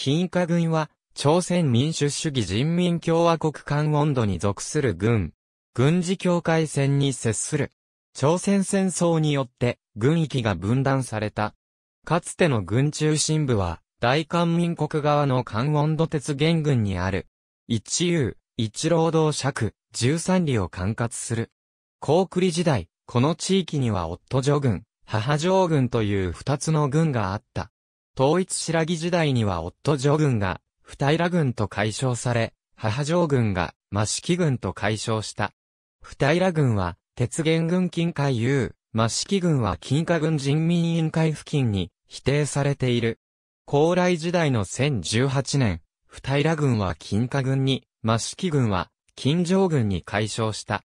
金華軍は、朝鮮民主主義人民共和国関温度に属する軍。軍事境界線に接する。朝鮮戦争によって、軍域が分断された。かつての軍中心部は、大韓民国側の関温度鉄原軍にある。一遊、一労働尺、十三里を管轄する。高麗時代、この地域には夫女軍、母女軍という二つの軍があった。統一白木時代には夫女軍が、二平軍と解消され、母上軍が、益城軍と解消した。二平軍は、鉄原軍近海有、益城軍は金華軍人民委員会付近に、否定されている。高麗時代の1018年、二平軍は金華軍に、益城軍は、金城軍に解消した。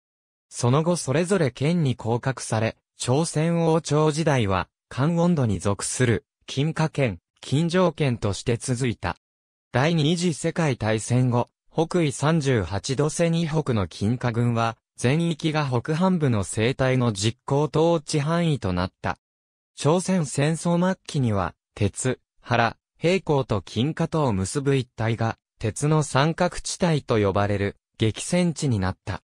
その後それぞれ県に降格され、朝鮮王朝時代は、関温度に属する金華圏、金城圏として続いた。第二次世界大戦後、北緯38度線以北の金華軍は、全域が北半部の生態の実行統治範囲となった。朝鮮戦争末期には、鉄、原、平行と金華とを結ぶ一帯が、鉄の三角地帯と呼ばれる、激戦地になった。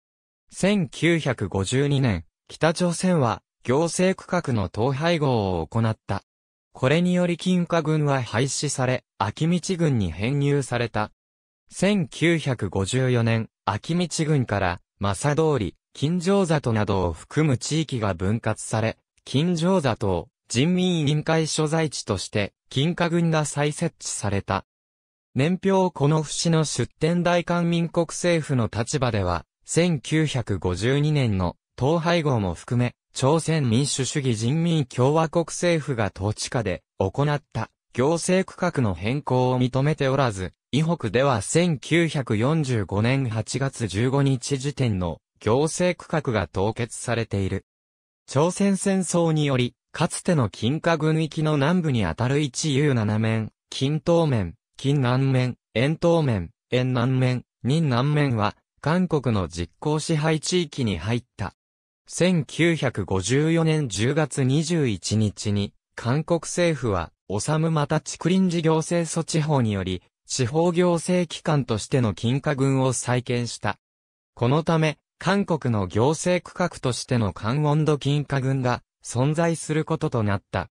1952年、北朝鮮は、行政区画の統廃合を行った。これにより金華軍は廃止され、秋道軍に編入された。1954年、秋道軍から、正通り、金城里などを含む地域が分割され、金城里を人民委員会所在地として、金華軍が再設置された。年表この節の出展大韓民国政府の立場では、1952年の統廃合も含め、朝鮮民主主義人民共和国政府が統治下で行った行政区画の変更を認めておらず、異北では1945年8月15日時点の行政区画が凍結されている。朝鮮戦争により、かつての金華軍域の南部にあたる一遊七面、金東面、金南面、円東面、円南面、任南面は、韓国の実効支配地域に入った。1954年10月21日に、韓国政府は、オサムまた竹林事行政措置法により、地方行政機関としての金華郡を再建した。このため、韓国の行政区画としての関温度金華郡が存在することとなった。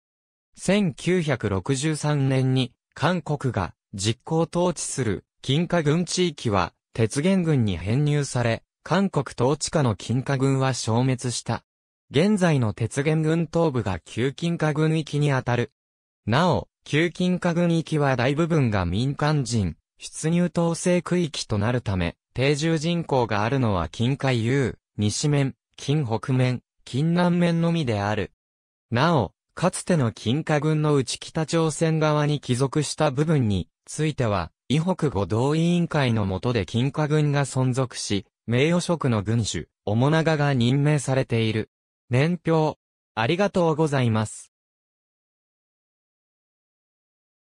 1963年に韓国が実行統治する金華郡地域は鉄原郡に編入され、韓国統治下の金華軍は消滅した。現在の鉄原軍東部が旧金華軍域にあたる。なお、旧金華軍域は大部分が民間人、出入統制区域となるため、定住人口があるのは金海優、西面、近北面、近南面のみである。なお、かつての金華軍の内北朝鮮側に帰属した部分については、伊北五道委員会の下で金華軍が存続し、名誉職の軍主、な長が任命されている。年表、ありがとうございます。